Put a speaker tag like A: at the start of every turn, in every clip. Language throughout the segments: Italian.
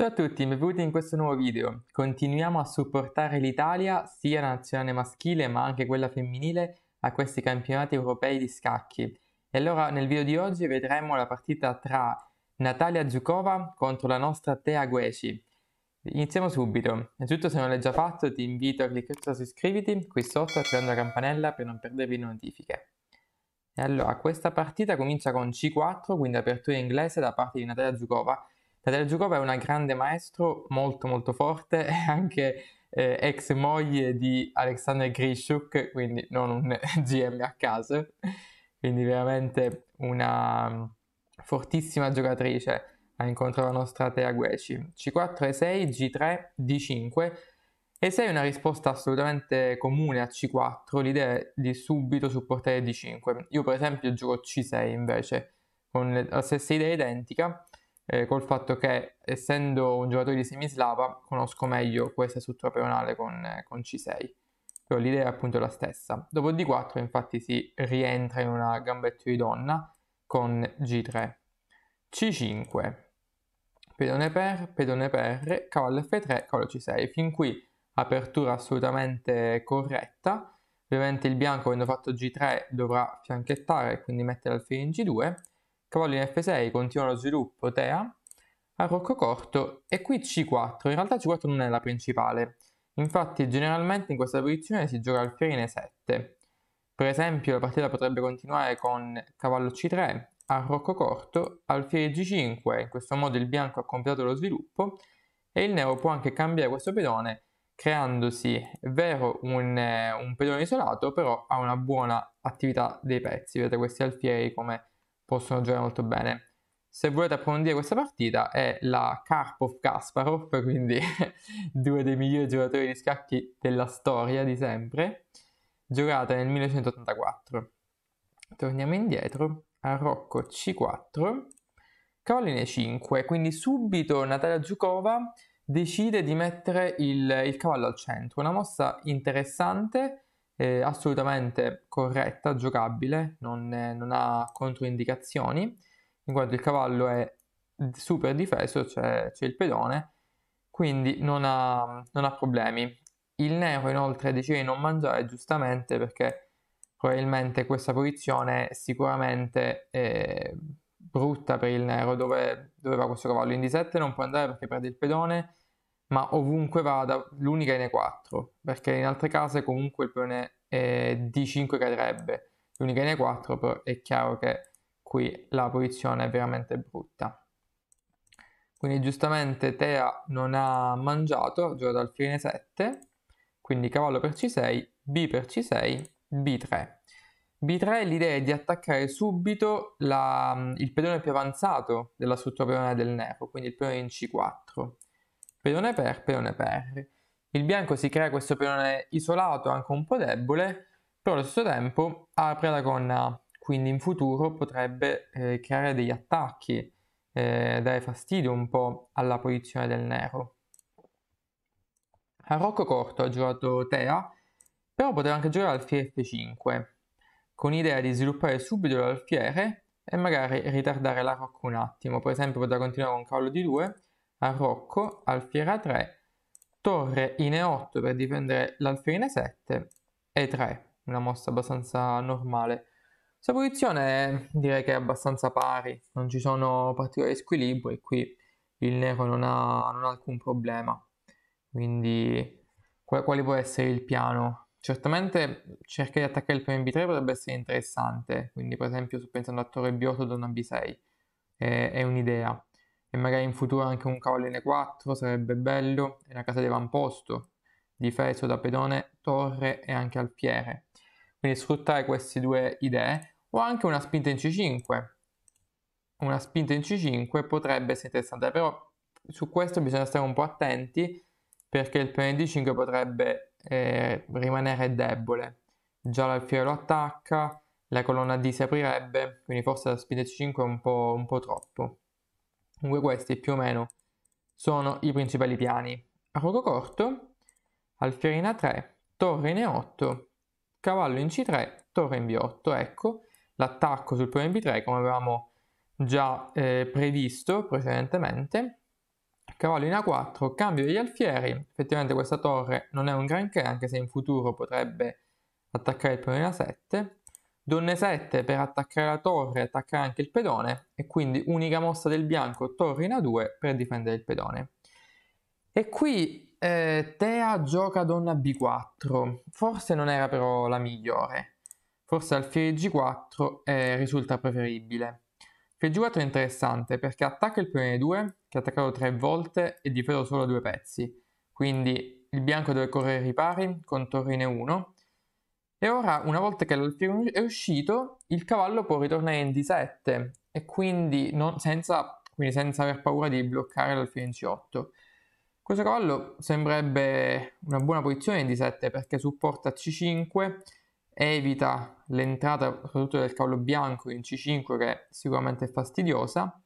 A: Ciao a tutti, benvenuti in questo nuovo video. Continuiamo a supportare l'Italia, sia la nazionale maschile ma anche quella femminile, a questi campionati europei di scacchi. E allora nel video di oggi vedremo la partita tra Natalia Giucova contro la nostra Tea Gueci. Iniziamo subito. Innanzitutto se non l'hai già fatto ti invito a cliccare su iscriviti qui sotto attivando la campanella per non perdervi le notifiche. E allora questa partita comincia con C4, quindi apertura inglese da parte di Natalia Giucova Tadeo Giugova è una grande maestro, molto molto forte, è anche eh, ex moglie di Alexander Grishuk, quindi non un GM a caso, quindi veramente una mm, fortissima giocatrice incontro alla nostra Tea Gueci. C4 e 6, G3, D5. E 6 è una risposta assolutamente comune a C4, l'idea è di subito supportare D5. Io per esempio gioco C6 invece, con la stessa idea identica, eh, col fatto che essendo un giocatore di semislava conosco meglio questa struttura peonale con, eh, con C6 però l'idea è appunto la stessa dopo D4 infatti si rientra in una gambetta di donna con G3 C5 pedone per, pedone per, cavallo F3, cavallo C6 fin qui apertura assolutamente corretta Ovviamente il bianco, avendo fatto G3, dovrà fianchettare, quindi mettere alfine in G2 cavallo in F6, continua lo sviluppo, Tea, a rocco corto e qui C4, in realtà C4 non è la principale, infatti generalmente in questa posizione si gioca alfiere in 7 per esempio la partita potrebbe continuare con cavallo C3, a rocco corto, alfiere G5, in questo modo il bianco ha completato lo sviluppo e il nero può anche cambiare questo pedone creandosi, è vero, un, un pedone isolato, però ha una buona attività dei pezzi, vedete questi alfieri come possono giocare molto bene. Se volete approfondire questa partita è la Karpov Kasparov, quindi due dei migliori giocatori di scacchi della storia di sempre, giocata nel 1984. Torniamo indietro a Rocco C4, Caroline 5, quindi subito Natalia Giucova decide di mettere il, il cavallo al centro, una mossa interessante eh, assolutamente corretta, giocabile, non, eh, non, ha controindicazioni, in quanto il cavallo è super difeso, c'è, c'è il pedone, quindi non ha, non ha, problemi. Il nero inoltre decide di non mangiare giustamente perché probabilmente questa posizione è sicuramente eh, brutta per il nero dove, dove va questo cavallo in D7 non può andare perché perde il pedone ma ovunque vada, l'unica è in E4, perché in altre case comunque il peone D5 cadrebbe, l'unica in E4 però è chiaro che qui la posizione è veramente brutta. Quindi giustamente Tea non ha mangiato, gioca dal fine 7, quindi cavallo per C6, B per C6, B3. B3 l'idea è di attaccare subito la, il pedone più avanzato della struttura sottopeone del nero, quindi il pedone in C4 Pedone per, pedone per. Il bianco si crea questo pedone isolato, anche un po' debole, però allo stesso tempo apre la gonna A, quindi in futuro potrebbe eh, creare degli attacchi, eh, dare fastidio un po' alla posizione del nero. A Rocco Corto ha giocato Tea, però poteva anche giocare alfiere F5, con l'idea di sviluppare subito l'alfiere e magari ritardare la Rocco un attimo, per esempio poteva continuare con cavallo D2 a Rocco, alfiera 3, torre in E8 per difendere l'alfiera 7 E3, una mossa abbastanza normale. Questa posizione direi che è abbastanza pari, non ci sono particolari squilibri, qui il nero non ha, non ha alcun problema. Quindi quale può essere il piano? Certamente cercare di attaccare il primo B3 potrebbe essere interessante, quindi per esempio sto pensando a torre B8 donna B6, è, è un'idea e magari in futuro anche un cavallo 4 sarebbe bello, e la casa di avamposto difeso da pedone, torre e anche alfiere. Quindi sfruttare queste due idee o anche una spinta in C5. Una spinta in C5 potrebbe essere interessante, però su questo bisogna stare un po' attenti perché il piano D5 potrebbe eh, rimanere debole. Già l'alfiere lo attacca, la colonna D si aprirebbe, quindi forse la spinta C5 è un po', un po troppo. Comunque questi più o meno sono i principali piani. Rogo corto, alfierina 3, torre in E8, cavallo in C3, torre in B8. Ecco l'attacco sul primo in B3 come avevamo già eh, previsto precedentemente. Cavallo in A4, cambio degli alfieri. Effettivamente questa torre non è un granché, anche se in futuro potrebbe attaccare il primo in A7. Donne 7 per attaccare la torre, e attaccare anche il pedone e quindi unica mossa del bianco, torre in A2 per difendere il pedone. E qui eh, Tea gioca donna B4, forse non era però la migliore, forse alfiere G4 eh, risulta preferibile. Alfiere G4 è interessante perché attacca il pedone 2, che è attaccato tre volte e difeso solo due pezzi, quindi il bianco deve correre ai ripari con torre in torrine 1 e ora, una volta che l'alfiere è uscito, il cavallo può ritornare in D7 e quindi, non, senza, quindi senza, aver paura di bloccare l'alfiere in C8. Questo cavallo sembrerebbe una buona posizione in D7 perché supporta C5, evita l'entrata soprattutto del cavallo bianco in C5 che è sicuramente fastidiosa.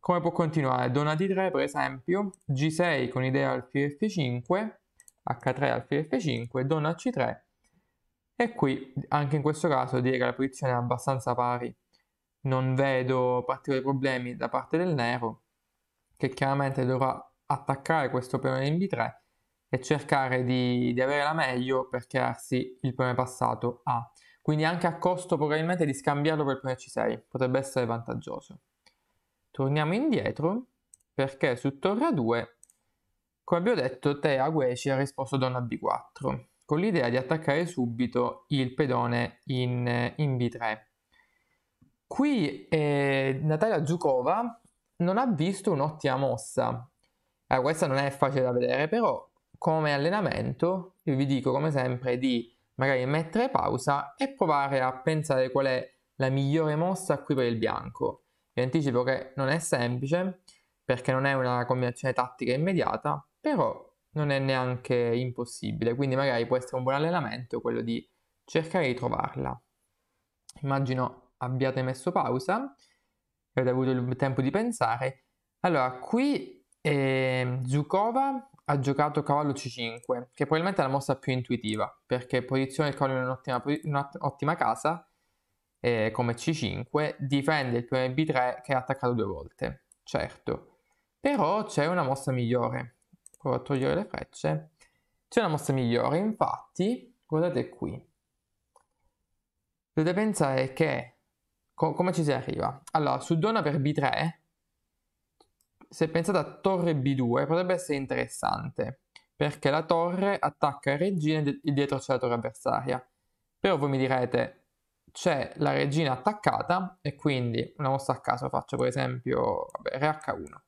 A: Come può continuare? Dona D3 per esempio, G6 con idea alfiere F5, H3 alfiere F5, dona C3 e qui anche in questo caso direi che la posizione è abbastanza pari. Non vedo particolari problemi da parte del nero, che chiaramente dovrà attaccare questo peone in B3 e cercare di, di avere la meglio per crearsi il peone passato A. Quindi anche a costo probabilmente di scambiarlo per il peone C6, potrebbe essere vantaggioso. Torniamo indietro perché su torre A2, come abbiamo detto, Tea Gueci ha risposto donna B4 con l'idea di attaccare subito il pedone in, in B3. Qui eh, Natalia Giucova non ha visto un'ottima mossa. Eh, questa non è facile da vedere, però come allenamento io vi dico come sempre di magari mettere pausa e provare a pensare qual è la migliore mossa qui per il bianco. Vi anticipo che non è semplice perché non è una combinazione tattica immediata, però non è neanche impossibile, quindi magari può essere un buon allenamento quello di cercare di trovarla. Immagino abbiate messo pausa, avete avuto il tempo di pensare. Allora, qui eh, Zukova ha giocato cavallo c5, che probabilmente è la mossa più intuitiva, perché posiziona il cavallo in un'ottima, un'ottima casa, eh, come c5, difende il pione b3 che è attaccato due volte, certo. Però c'è una mossa migliore, provo a togliere le frecce, c'è una mossa migliore, infatti, guardate qui. Dovete pensare che, co come ci si arriva? Allora, su donna per b3, se pensate a torre b2, potrebbe essere interessante, perché la torre attacca il regina e dietro c'è la torre avversaria. Però voi mi direte, c'è la regina attaccata, e quindi una mossa a caso faccio per esempio, vabbè, re h1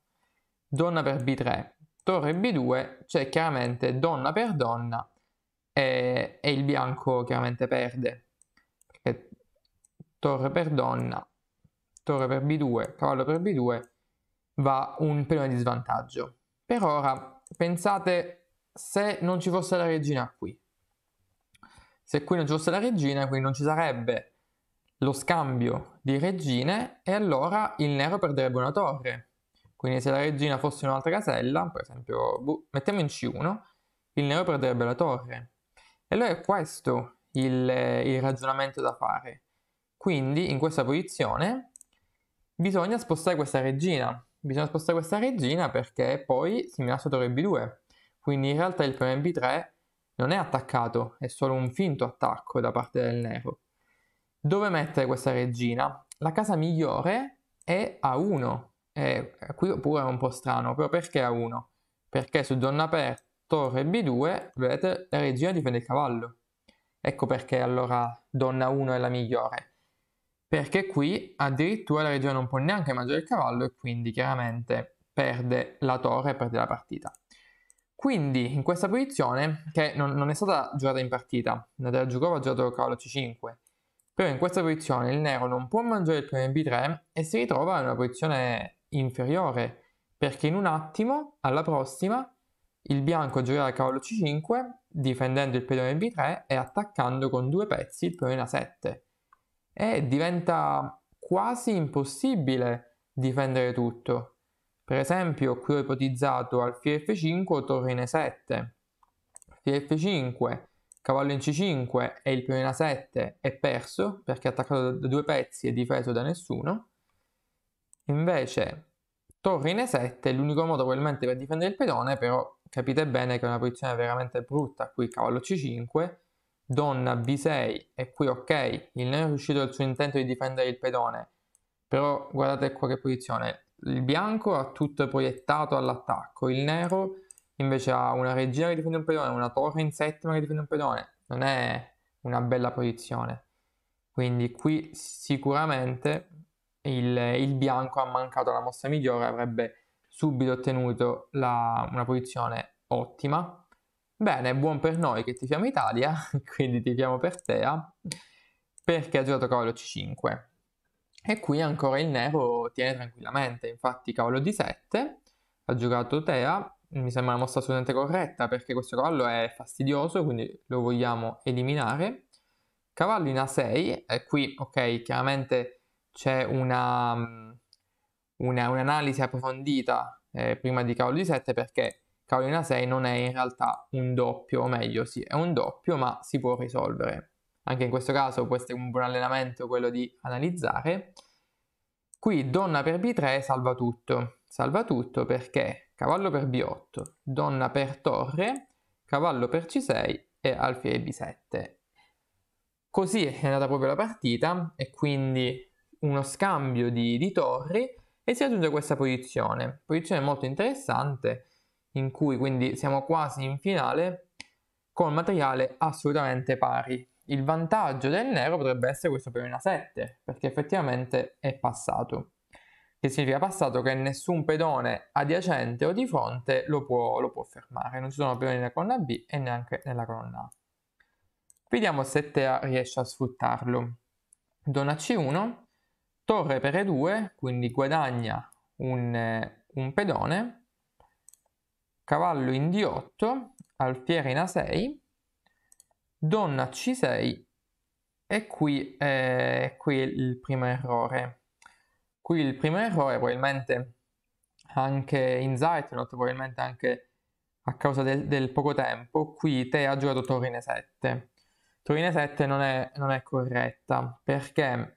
A: donna per b3 torre B2 c'è chiaramente donna per donna e, e il bianco chiaramente perde. Perché torre per donna, torre per B2, cavallo per B2 va un pione di svantaggio. Per ora pensate se non ci fosse la regina qui. Se qui non ci fosse la regina, qui non ci sarebbe lo scambio di regine e allora il nero perderebbe una torre. Quindi se la regina fosse in un'altra casella, per esempio, boh, mettiamo in C1, il nero perderebbe la torre. E allora è questo il, il ragionamento da fare. Quindi in questa posizione bisogna spostare questa regina. Bisogna spostare questa regina perché poi si minaccia torre B2. Quindi in realtà il premio B3 non è attaccato, è solo un finto attacco da parte del nero. Dove mettere questa regina? La casa migliore è A1, e eh, qui pure è un po' strano, però perché a 1? Perché su donna per torre b2, vedete, la regina difende il cavallo. Ecco perché allora donna 1 è la migliore. Perché qui addirittura la regina non può neanche mangiare il cavallo e quindi chiaramente perde la torre e perde la partita. Quindi in questa posizione, che non, non è stata giocata in partita, Nadella Giukova ha giocato cavallo c5, però in questa posizione il nero non può mangiare il primo b3 e si ritrova in una posizione inferiore, perché in un attimo, alla prossima, il bianco giocherà cavallo c5, difendendo il pedone b3 e attaccando con due pezzi il pedone a7. E diventa quasi impossibile difendere tutto. Per esempio, qui ho ipotizzato al f5 torre in e7. Alfiere f5, cavallo in c5 e il pedone a7 è perso perché è attaccato da due pezzi e difeso da nessuno. Invece torre in E7 è l'unico modo probabilmente per difendere il pedone, però capite bene che è una posizione veramente brutta, qui cavallo C5, donna B6 e qui ok, il nero è riuscito al suo intento di difendere il pedone, però guardate qua che posizione, il bianco ha tutto proiettato all'attacco, il nero invece ha una regina che difende un pedone, una torre in settima che difende un pedone, non è una bella posizione. Quindi qui sicuramente il, il bianco ha mancato la mossa migliore, avrebbe subito ottenuto la, una posizione ottima. Bene, buon per noi che tifiamo Italia, quindi tifiamo per Tea, perché ha giocato cavallo C5. E qui ancora il nero tiene tranquillamente, infatti cavallo D7, ha giocato Tea, mi sembra una mossa assolutamente corretta perché questo cavallo è fastidioso, quindi lo vogliamo eliminare. Cavallo in A6, e qui ok, chiaramente c'è una, mm, una, un'analisi approfondita eh, prima di Cavolo di 7 perché di 6 non è in realtà un doppio, o meglio sì, è un doppio ma si può risolvere. Anche in questo caso questo è un buon allenamento quello di analizzare. Qui donna per b3 salva tutto, salva tutto perché cavallo per b8, donna per torre, cavallo per c6 e alfiere b7. Così è andata proprio la partita e quindi uno scambio di, di torri e si raggiunge questa posizione, posizione molto interessante in cui quindi siamo quasi in finale con materiale assolutamente pari. Il vantaggio del nero potrebbe essere questo in a 7, perché effettivamente è passato. Che significa passato che nessun pedone adiacente o di fronte lo può, lo può fermare, non ci sono pedoni nella colonna B e neanche nella colonna A. Vediamo se Tea riesce a sfruttarlo. Dona C1, torre per E2, quindi guadagna un, eh, un pedone, cavallo in D8, alfiere in A6, donna C6 e qui, eh, qui il primo errore. Qui il primo errore probabilmente anche in Zeitnot, probabilmente anche a causa del, del, poco tempo, qui te ha giocato Torine 7. Torine 7 non è, non è corretta perché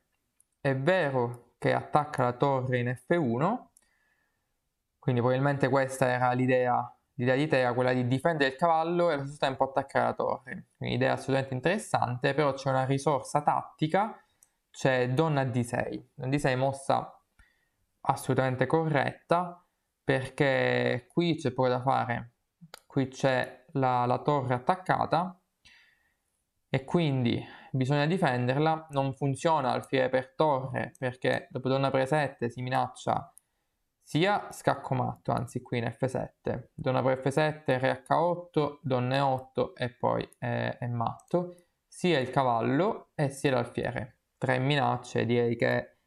A: è vero che attacca la torre in F1, quindi probabilmente questa era l'idea, l'idea di Tea, quella di difendere il cavallo e allo stesso tempo attaccare la torre. Quindi idea assolutamente interessante, però c'è una risorsa tattica, c'è donna D6. Donna D6 mossa assolutamente corretta, perché qui c'è poco da fare. Qui c'è la, la torre attaccata e quindi bisogna difenderla, non funziona alfiere per torre perché dopo donna pre7 si minaccia sia scacco matto, anzi qui in f7, donna per f7, re h8, donna e8 e poi è, è matto, sia il cavallo e sia l'alfiere. Tre minacce direi che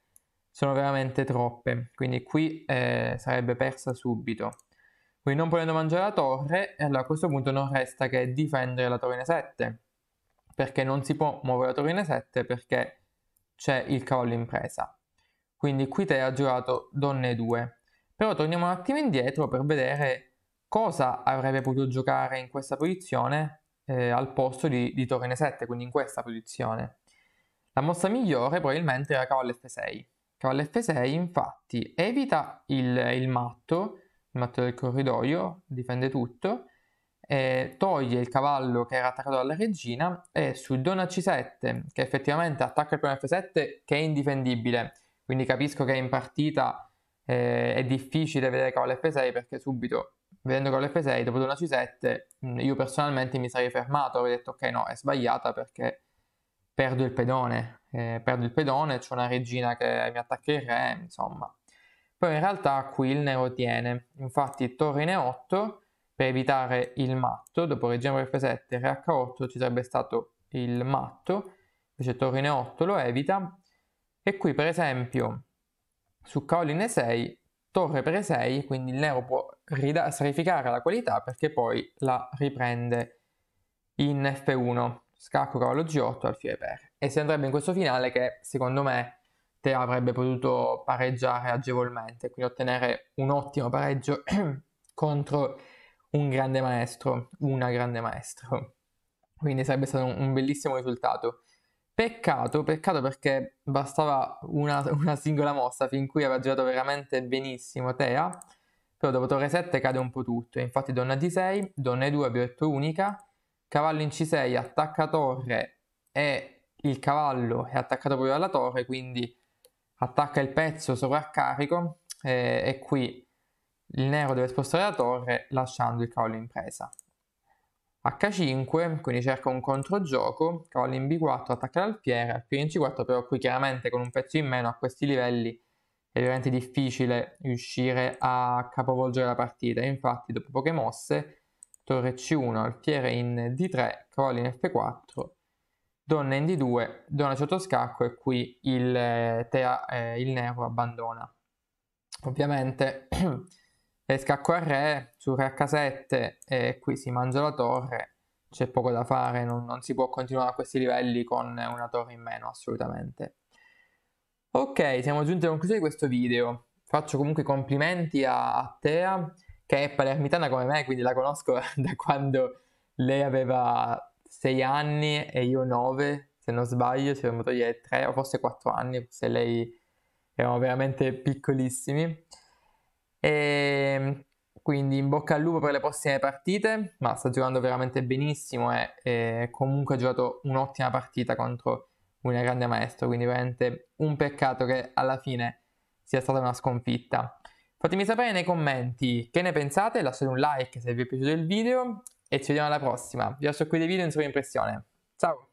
A: sono veramente troppe, quindi qui eh, sarebbe persa subito. Quindi non potendo mangiare la torre, eh, allora a questo punto non resta che difendere la torre in 7 perché non si può muovere la torre in E7 perché c'è il cavallo in presa. Quindi qui te ha giocato donne 2. Però torniamo un attimo indietro per vedere cosa avrebbe potuto giocare in questa posizione eh, al posto di, di torre in E7, quindi in questa posizione. La mossa migliore probabilmente era cavallo F6. Cavallo F6 infatti evita il, il matto, il matto del corridoio, difende tutto, eh, toglie il cavallo che era attaccato dalla regina e su donna c7 che effettivamente attacca il piano f7 che è indifendibile quindi capisco che in partita eh, è difficile vedere cavallo f6 perché subito vedendo cavallo f6 dopo donna c7 mm, io personalmente mi sarei fermato avrei detto ok no è sbagliata perché perdo il pedone eh, perdo il pedone c'è una regina che mi attacca il re insomma poi in realtà qui il nero tiene infatti torre in e8 per evitare il matto, dopo Reggiano per F7, Re H8 ci sarebbe stato il matto, invece Torrine 8 lo evita, e qui per esempio su Caoline 6 torre per e 6, quindi il nero può rida- sacrificare la qualità perché poi la riprende in F1, scacco cavallo G8 al alfiere per. E si andrebbe in questo finale che secondo me Te avrebbe potuto pareggiare agevolmente, quindi ottenere un ottimo pareggio contro un grande maestro, una grande maestra. Quindi sarebbe stato un, bellissimo risultato. Peccato, peccato perché bastava una, una, singola mossa fin qui aveva girato veramente benissimo Tea, però dopo torre 7 cade un po' tutto, infatti donna d6, donna e2 abbiamo detto unica, cavallo in c6 attacca torre e il cavallo è attaccato proprio alla torre, quindi attacca il pezzo sovraccarico e, eh, e qui il nero deve spostare la torre lasciando il cavallo in presa. H5, quindi cerca un controgioco, cavallo in B4 attacca l'alfiere, alfiere in C4 però qui chiaramente con un pezzo in meno a questi livelli è veramente difficile riuscire a capovolgere la partita, infatti dopo poche mosse torre C1, alfiere in D3, cavallo in F4, donna in D2, donna sottoscacco e qui il, eh, tea, eh, il nero abbandona. Ovviamente e scacco qua re su re h7 e qui si mangia la torre. C'è poco da fare, non, non si può continuare a questi livelli con una torre in meno assolutamente. Ok, siamo giunti alla conclusione di questo video. Faccio comunque complimenti a, a Tea, che è palermitana come me, quindi la conosco da quando lei aveva 6 anni e io 9, se non sbaglio, se abbiamo toglie 3 o forse 4 anni, se lei eravamo veramente piccolissimi. E ehm, quindi in bocca al lupo per le prossime partite, ma sta giocando veramente benissimo e, e eh, comunque ha giocato un'ottima partita contro un grande maestro, quindi veramente un peccato che alla fine sia stata una sconfitta. Fatemi sapere nei commenti che ne pensate, lasciate un like se vi è piaciuto il video e ci vediamo alla prossima. Vi lascio qui dei video in sua impressione. Ciao!